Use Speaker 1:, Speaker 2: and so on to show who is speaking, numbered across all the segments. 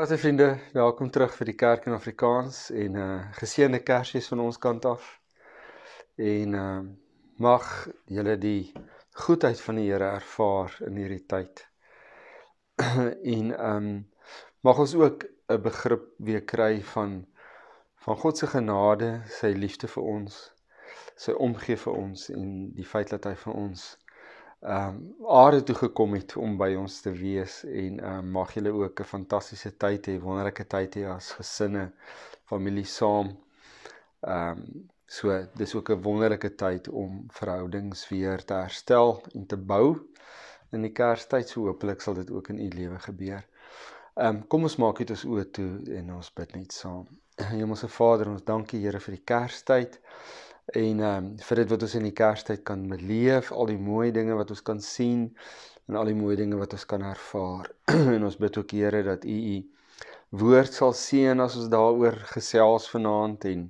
Speaker 1: Goeie vriende, welkom terug vir die Kerk in Afrikaans en uh geseënde Kersfees van ons kant af. En uh mag julle die goedheid van die Here ervaar in hierdie tyd. en um mag ons ook 'n begrip weer kry van van God se genade, sy liefde vir ons, sy omgee vir ons en die feit dat hy vir ons ehm um, aarde toe gekom het om by ons te wees en ehm um, mag julle ook 'n fantastiese tyd hê, wonderlike tyd hê as gesinne, familie saam. Ehm um, so dis ook 'n wonderlike tyd om verhoudings weer te herstel en te bou in die Kerstyd. So hopelik sal dit ook in u lewe gebeur. Ehm um, kom ons maak dit ons oë toe en ons bid net saam. Hemelse Vader, ons dankie Here vir die Kerstyd en um, ehm, vir dit wat ons in die kerstyd kan beleef, al die mooi dinge wat ons kan sien en al die mooi dinge wat ons kan ervaar. en ons bid ook Here dat U U woord sal seën as ons daaroor gesels vanaand en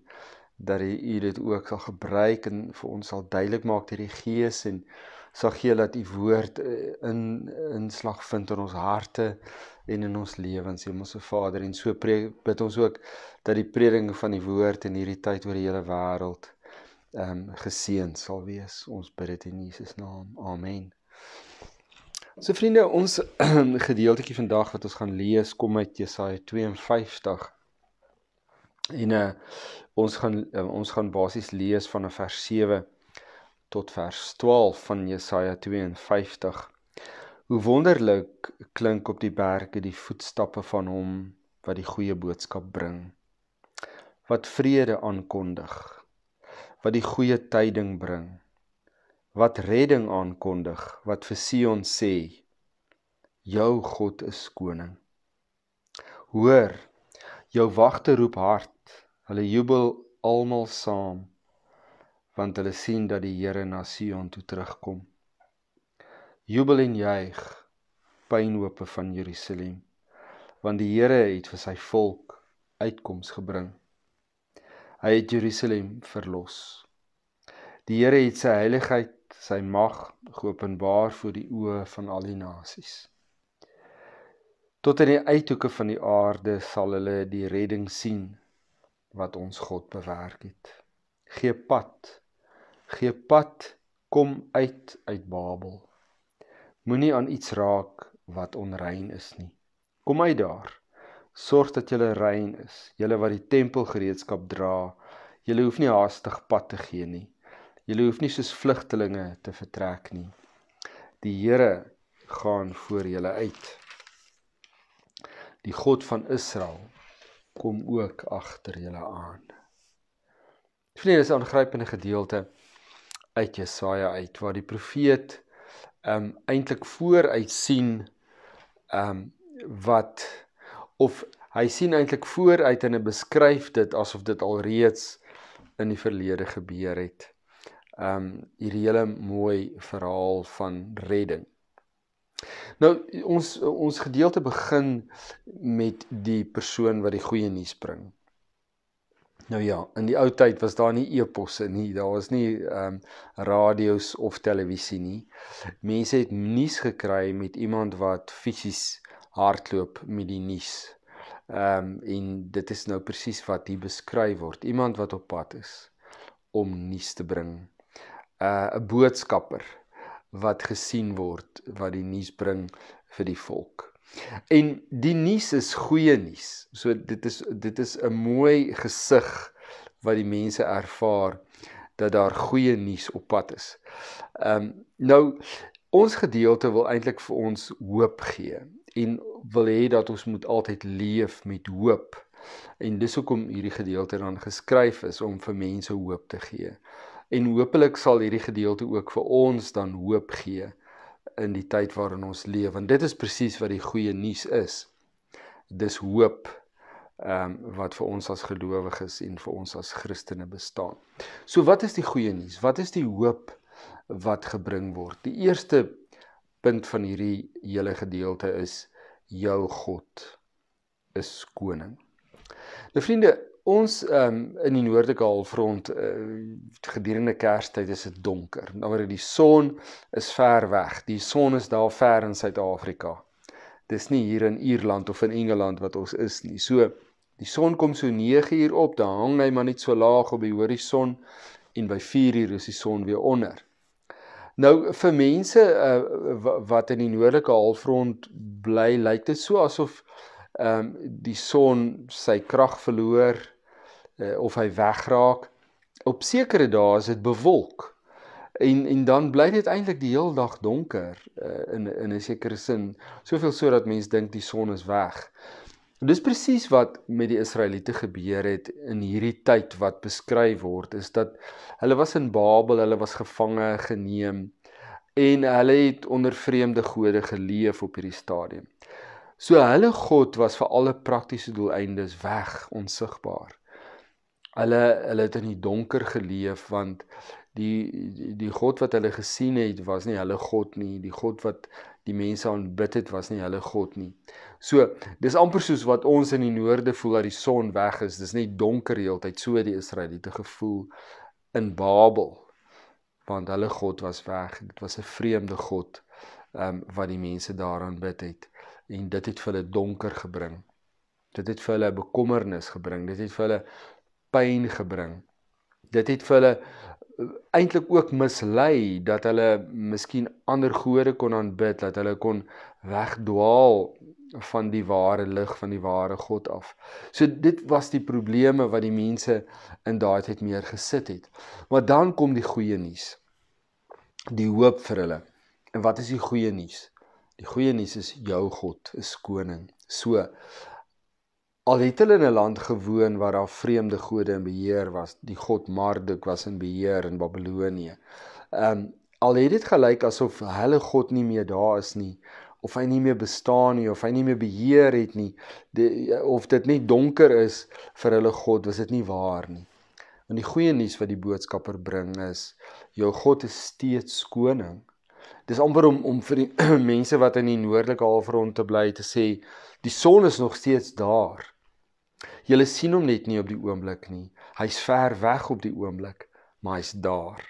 Speaker 1: dat U dit ook sal gebruik en vir ons sal duidelik maak deur die Gees en sal gee dat U woord eh, in inslag vind in ons harte en in ons lewens, Hemelse Vader. En so bid ons ook dat die prediking van die woord in hierdie tyd oor die hele wêreld ehm um, geseën sal wees. Ons bid dit in Jesus naam. Amen. So vriende, ons gedeeltjie vandag wat ons gaan lees kom uit Jesaja 52. En uh, ons gaan uh, ons gaan basies lees van vers 7 tot vers 12 van Jesaja 52. Hoe wonderlik klink op die berge die voetstappe van hom wat die goeie boodskap bring. Wat vrede aankondig wat die goeie tyding bring wat redding aankondig wat vir Sion sê jou God is koning hoor jou wagte roep hard hulle jubel almal saam want hulle sien dat die Here na Sion toe terugkom jubel en juig pynhope van Jerusalem want die Here het vir sy volk uitkoms gebring Hy het Jerusalem verlos. Die Here het sy heiligheid, sy mag geopenbaar voor die oë van al die nasies. Tot in die uithoeke van die aarde sal hulle die redding sien wat ons God bewerk het. Gee pad. Gee pad kom uit uit Babel. Moenie aan iets raak wat onrein is nie. Kom uit daar. Sorg dat jy rein is, jy wat die tempelgereedskap dra. Jy hoef nie haastig pad te gee nie. Jy hoef nie soos vlugtelinge te vertrek nie. Die Here gaan voor julle uit. Die God van Israel kom ook agter julle aan. Vriende, dis 'n aangrypende gedeelte uit Jesaja uit waar die profeet ehm um, eintlik vooruit sien ehm um, wat of hy sien eintlik vooruit en hy beskryf dit asof dit alreeds in die verlede gebeur het. Um hierdie hele mooi verhaal van redding. Nou ons ons gedeelte begin met die persoon wat die goeie nuus bring. Nou ja, in die ou tyd was daar nie eposse nie, daar was nie ehm um, radio's of televisie nie. Mense het nuus gekry met iemand wat fisies hardloop met die nuus. Ehm um, en dit is nou presies wat hier beskryf word, iemand wat op pad is om nuus te bring. Uh, eh, 'n boodskapper wat gesien word wat die nuus bring vir die volk. En die nuus is goeie nuus. So dit is dit is 'n mooi gesig wat die mense ervaar dat daar goeie nuus op pad is. Ehm um, nou ons gedeelte wil eintlik vir ons hoop gee en wil hê dat ons moet altyd leef met hoop. En dis hoekom hierdie gedeelte dan geskryf is om vir mense hoop te gee. En hopelik sal hierdie gedeelte ook vir ons dan hoop gee in die tyd waarin ons leef want dit is presies wat die goeie nuus is. Dis hoop ehm um, wat vir ons as gelowiges en vir ons as Christene bestaan. So wat is die goeie nuus? Wat is die hoop wat gebring word? Die eerste punt van hierdie hele gedeelte is jou God is koning. Nou vriende, ons um, in die noordelike halfrond uh, eh, gedurende Kerstyd is dit donker. Nou maar die son is ver weg. Die son is daar ver in Suid-Afrika. Dis nie hier in Ierland of in Engeland wat ons is nie. So die son kom so 9 uur op, dan hang hy maar net so laag op die horison en by 4 uur is die son weer onder. Nou vir mense uh, wat in die noordelike halfrond bly, lyk dit so asof ehm um, die son sy krag verloor uh, of hy wegraak. Op sekere dae is dit bewolk en en dan bly dit eintlik die heel dag donker uh, in in 'n sekere sin, soveel so dat mense dink die son is weg. En dis presies wat met die Israeliete gebeur het in hierdie tyd wat beskryf word, is dat hulle was in Babel, hulle was gevange, geneem en hulle het onder vreemde gode geleef op hierdie stadium. So hulle God was vir alle praktiese doeleindes weg, onsigbaar. Hulle hulle het in die donker geleef want die die God wat hulle gesien het was nie hulle God nie, die God wat die mense aanbid het was nie hulle god nie. So, dis amper soos wat ons in die noorde voel dat die son weg is. Dis net donker heeltyd so die Israeliete gevoel in Babel. Want hulle god was weg. Dit was 'n vreemde god ehm um, wat die mense daar aanbid het en dit het vir hulle donker gebring. Dit het vir hulle bekommernis gebring. Dit het vir hulle pyn gebring. Dit het vir hulle eintlik ook mislei dat hulle miskien ander gode kon aanbid, dat hulle kon wegdwaal van die ware lig van die ware God af. So dit was die probleme wat die mense in daai tyd meer gesit het. Maar dan kom die goeie nuus. Die hoop vir hulle. En wat is die goeie nuus? Die goeie nuus is jou God is koning. So Al het hulle in 'n land gewoon waar daar vreemde gode in beheer was, die god Marduk was in beheer in Babilonie. Ehm um, al het dit gelyk asof hulle god nie meer daar is nie of hy nie meer bestaan nie of hy nie meer beheer het nie de, of dit net donker is vir hulle god was dit nie waar nie. En die goeie nuus wat die boodskapper bring is jou god is steeds koning. Dis amper om om vir die mense wat in die noordelike halfrond te bly te sê die son is nog steeds daar. Julle sien hom net nie op die oomblik nie. Hy's ver weg op die oomblik, maar hy's daar.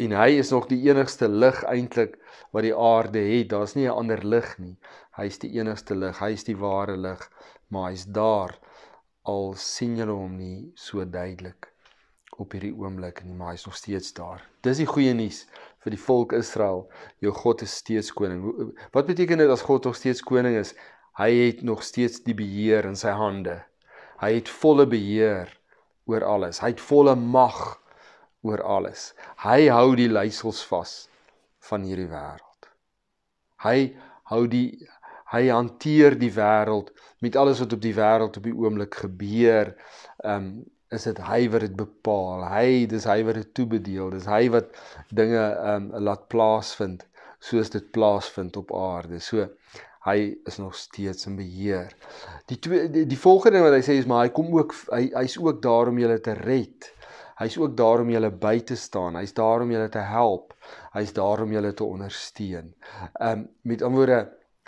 Speaker 1: En hy is nog die enigste lig eintlik wat die aarde het. Daar's nie 'n ander lig nie. Hy's die enigste lig. Hy's die ware lig, maar hy's daar al sien julle hom nie so duidelik op hierdie oomblik nie, maar hy's nog steeds daar. Dis die goeie nuus vir die volk Israel. Jou God is steeds koning. Wat beteken dit as God nog steeds koning is? Hy het nog steeds die beheer in sy hande. Hy het volle beheer oor alles. Hy het volle mag oor alles. Hy hou die leiersels vas van hierdie wêreld. Hy hou die hy hanteer die wêreld met alles wat op die wêreld op die oomblik gebeur. Ehm um, is dit hy wat dit bepaal. Hy dis hy wat dit toebedeel. Dis hy wat dinge ehm um, laat plaasvind soos dit plaasvind op aarde. So hy is nog steeds in beheer. Die twee die, die volgende ding wat hy sê is maar hy kom ook hy hy's ook daar om julle te red. Hy's ook daar om julle by te staan. Hy's daar om julle te help. Hy's daar om julle te ondersteun. Ehm um, met ander woorde,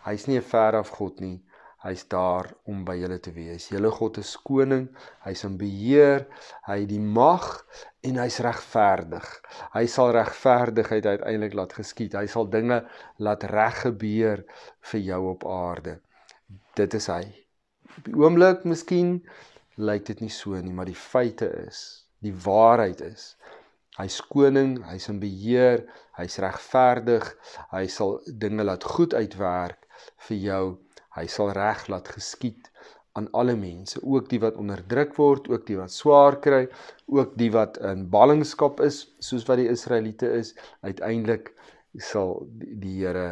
Speaker 1: hy's nie 'n ver af God nie. Hy's daar om by julle te wees. Julle God is koning. Hy's in beheer. Hy het die mag en hy's regverdig. Hy sal regverdigheid uiteindelik laat geskied. Hy sal dinge laat reg gebeur vir jou op aarde. Dit is hy. Op die oomblik miskien lyk dit nie so nie, maar die feite is, die waarheid is. Hy's koning, hy's in beheer, hy's regverdig. Hy sal dinge laat goed uitwerk vir jou. Hy sal reg laat geskied aan alle mense, ook die wat onderdruk word, ook die wat swaar kry, ook die wat in ballingskap is, soos wat die Israeliete is, uiteindelik sal die Here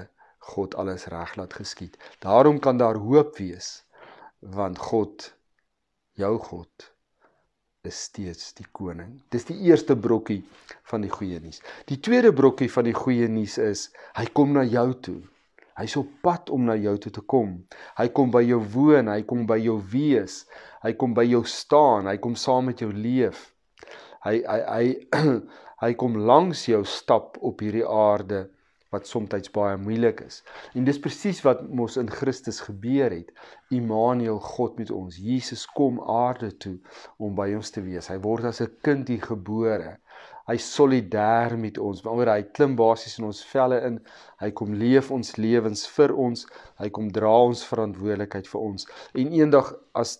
Speaker 1: God alles reg laat geskied. Daarom kan daar hoop wees, want God jou God is steeds die koning. Dis die eerste brokkie van die goeie nuus. Die tweede brokkie van die goeie nuus is hy kom na jou toe. Hy's op pad om na jou toe te kom. Hy kom by jou woon, hy kom by jou wees, hy kom by jou staan, hy kom saam met jou leef. Hy hy hy hy kom langs jou stap op hierdie aarde wat soms baie moeilik is. En dis presies wat mos in Christus gebeur het. Immanuel, God met ons. Jesus kom aarde toe om by ons te wees. Hy word as 'n kind hier gebore hy solidêr met ons. Maar hy klim basies in ons velle in. Hy kom leef ons lewens vir ons. Hy kom dra ons verantwoordelikheid vir ons. En eendag as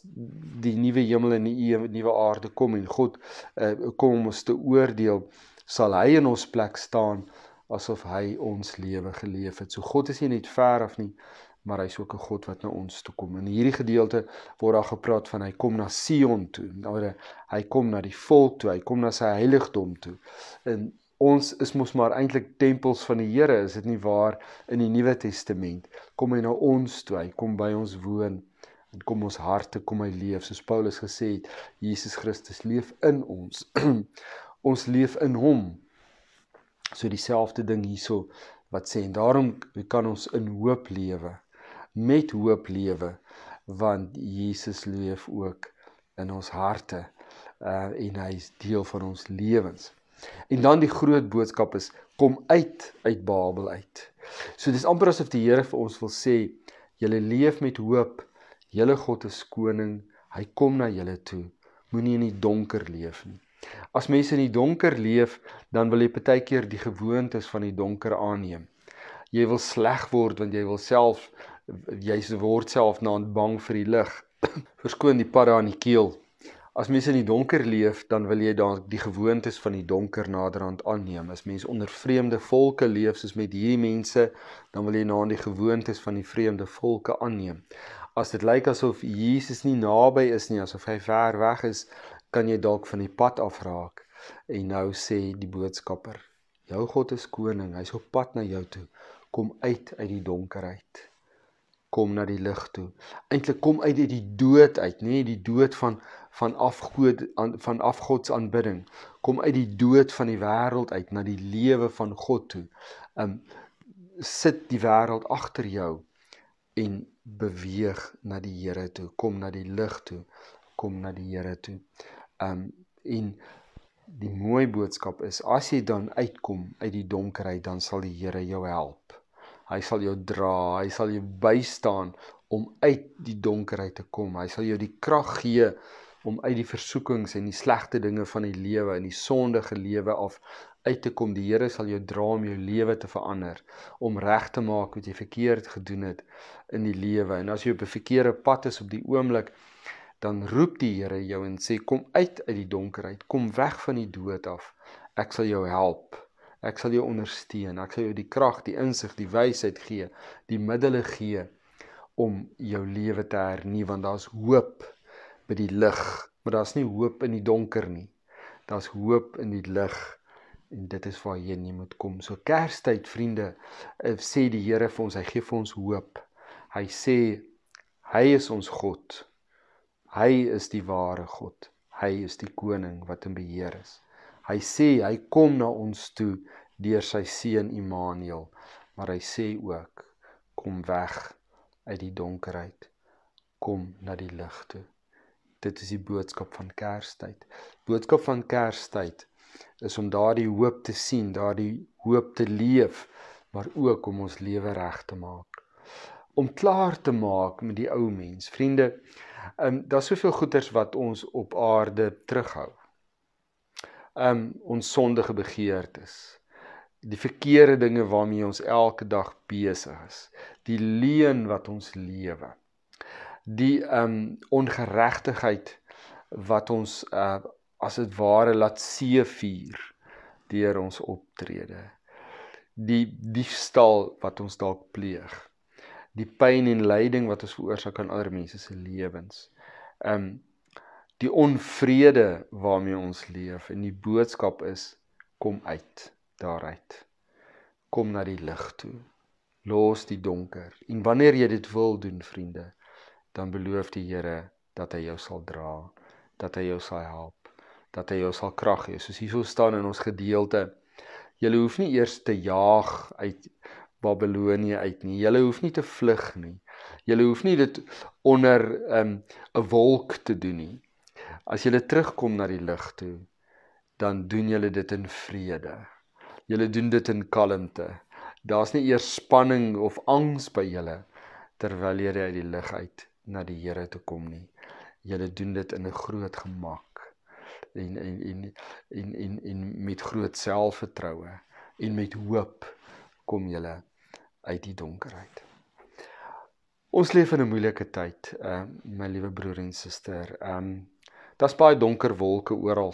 Speaker 1: die nuwe hemel en die e-, nuwe aarde kom en God uh, kom om ons te oordeel, sal hy in ons plek staan asof hy ons lewe geleef het. So God is nie net ver af nie, maar hy's ook 'n God wat na ons toe kom. In hierdie gedeelte word daar gepraat van hy kom na Sion toe. Nou hy kom na die volk toe, hy kom na sy heiligdom toe. En ons is mos maar eintlik tempels van die Here, is dit nie waar in die Nuwe Testament? Kom hy na ons toe, hy kom by ons woon en kom ons harte kom hy leef. Soos Paulus gesê het, Jesus Christus leef in ons. ons leef in hom. So dieselfde ding hierso wat sê en daarom kan ons in hoop lewe met hoop lewe want Jesus leef ook in ons harte uh, en hy is deel van ons lewens. En dan die groot boodskap is kom uit uit Babel uit. So dis amper asof die Here vir ons wil sê julle leef met hoop. Julle God is koning. Hy kom na julle toe. Moenie in die donker leef nie. As mense in die donker leef, dan wil jy baie keer die gewoontes van die donker aanneem. Jy wil sleg word want jy wil self jy word self na aan bang vir die lig. Verskoon die padda aan die keel. As mens in die donker leef, dan wil jy dan die gewoontes van die donker naderhand aanneem. As mens onder vreemde volke leef soos met hierdie mense, dan wil jy na aan die gewoontes van die vreemde volke aanneem. As dit lyk asof Jesus nie naby is nie, asof hy ver weg is, kan jy dalk van die pad afraak. En nou sê die boodskapper: Jou God is koning, hy's op pad na jou toe. Kom uit uit die donkerheid kom na die lig toe. Eintlik kom uit uit die dood uit, nê, nee, die dood van van afgod van afgodsaanbidding. Kom uit die dood van die wêreld uit na die lewe van God toe. Um sit die wêreld agter jou en beweeg na die Here toe, kom na die lig toe, kom na die Here toe. Um en die mooi boodskap is as jy dan uitkom uit die donkerheid, dan sal die Here jou help. Hy sal jou dra, hy sal jou bystaan om uit die donkerheid te kom. Hy sal jou die krag gee om uit die versoekings en die slegte dinge van die lewe en die sondige lewe af uit te kom. Die Here sal jou dra om jou lewe te verander, om reg te maak wat jy verkeerd gedoen het in die lewe. En as jy op 'n verkeerde pad is op die oomblik, dan roep die Here jou en sê: "Kom uit uit die donkerheid, kom weg van die dood af. Ek sal jou help." Ek sal jou ondersteun. Ek sal jou die krag, die insig, die wysheid gee, die middele gee om jou lewe te hernu want daar's hoop by die lig, maar daar's nie hoop in die donker nie. Daar's hoop in die lig en dit is waarheen jy moet kom. So Kerstyd, vriende, eh, sê die Here vir ons, hy gee vir ons hoop. Hy sê hy is ons God. Hy is die ware God. Hy is die koning wat in beheer is. Hy sê hy kom na ons toe deur sy seun Immanuel, maar hy sê ook kom weg uit die donkerheid, kom na die lig toe. Dit is die boodskap van Kerstyd. Boodskap van Kerstyd is om daardie hoop te sien, daardie hoop te leef, maar ook om ons lewe reg te maak. Om klaar te maak met die ou mens. Vriende, ehm um, daar's soveel goeters wat ons op aarde terughou um ons sondige begeertes. Die verkeerde dinge waarmee ons elke dag besig is. Die leuen wat ons lewe. Die um ongeregtigheid wat ons uh, as dit ware laat seevier deur ons optrede. Die diefstal wat ons dalk pleeg. Die pyn en lyding wat ons veroorsaak aan ander mense se lewens. Um die onvrede waarmee ons leef en die boodskap is kom uit daaruit. Kom na die lig toe. Los die donker. En wanneer jy dit wil doen, vriende, dan beloof die Here dat hy jou sal dra, dat hy jou sal help, dat hy jou sal krag gee. Soos hierso staan in ons gedeelte. Jy hoef nie eers te jaag uit Babilonie uit nie. Jy hoef nie te vlug nie. Jy hoef nie dit onder ehm, 'n um, wolk te doen nie as julle terugkom na die lig toe, dan doen julle dit in vrede. Julle doen dit in kalmte. Daar's nie eers spanning of angs by julle terwyl julle uit die lig uit na die Here toe kom nie. Julle doen dit in 'n groot gemak en en en en en, en met groot selfvertroue en met hoop kom julle uit die donkerheid. Ons leef in 'n moeilike tyd, uh, my liewe broer en suster. Ehm um, daar's baie donker wolke oral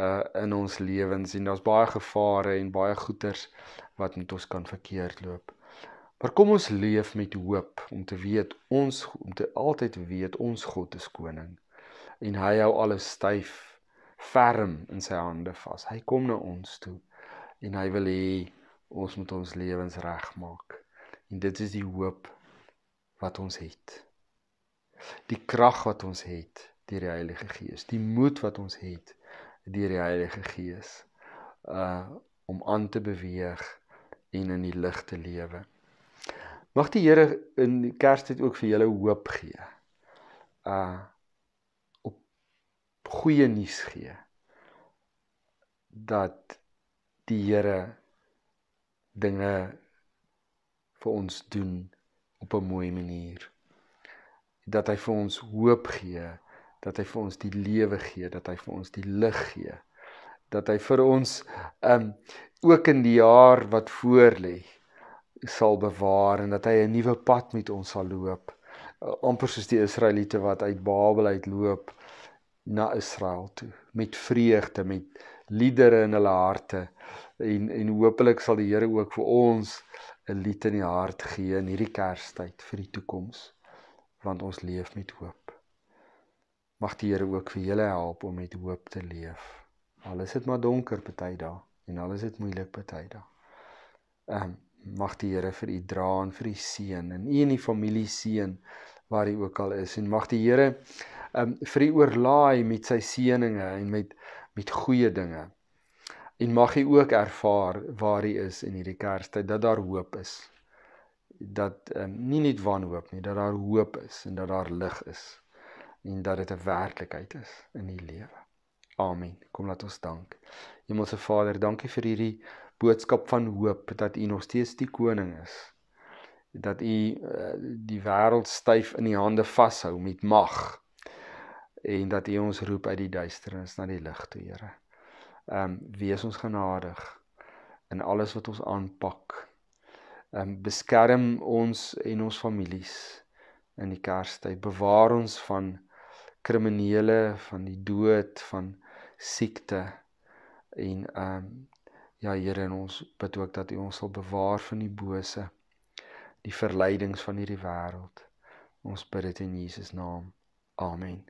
Speaker 1: uh in ons lewens en daar's baie gevare en baie goeters wat met ons kan verkeerd loop. Maar kom ons leef met hoop om te weet ons om te altyd weet ons God is koning en hy hou alles styf ferm in sy hande vas. Hy kom na ons toe en hy wil hê ons moet ons lewens regmaak. En dit is die hoop wat ons het. Die krag wat ons het deur die Heilige Gees. Die moed wat ons het deur die Heilige Gees uh om aan te beweeg en in die lig te lewe. Mag die Here in die Kerstyd ook vir julle hoop gee. Uh op goeie nuus gee dat die Here dinge vir ons doen op 'n mooi manier dat hy vir ons hoop gee dat hy vir ons die lewe gee, dat hy vir ons die lig gee. Dat hy vir ons um ook in die jaar wat voor lê sal bewaar en dat hy 'n nuwe pad met ons sal loop. Eh, amper soos die Israeliete wat uit Babel uitloop na Israel toe met vreugde, met liedere in hulle harte en en hopelik sal die Here ook vir ons 'n lied in die hart gee in hierdie Kerstyd vir die toekoms want ons leef met hoop. Mag die Here ook vir julle help om met hoop te leef. Al is dit maar donker baie dae en al is dit moeilik baie dae. Ehm mag die Here vir u dra en vir u seën en u en die familie seën waar u ook al is en mag die Here ehm um, vir u oorlaai met sy seënings en met met goeie dinge. En mag u ook ervaar waar u is in hierdie Kerstyd dat daar hoop is. Dat ehm um, nie net wanhoop nie, dat daar hoop is en dat daar lig is en dat dit 'n werklikheid is in die lewe. Amen. Kom laat ons dank. Hemelse Vader, dankie vir hierdie boodskap van hoop dat U nog steeds die koning is. Dat U eh, die wêreld styf in die hande vashou met mag en dat U ons roep uit die duisternis na die lig toe, Here. Ehm um, wees ons genadig in alles wat ons aanpak. Ehm um, beskerm ons en ons families in die kerstyd. Bewaar ons van kriminele van die dood van siekte en ehm um, ja Here en ons bid ook dat U ons sal bewaar van die bose die verleidings van hierdie wêreld ons bid dit in Jesus naam amen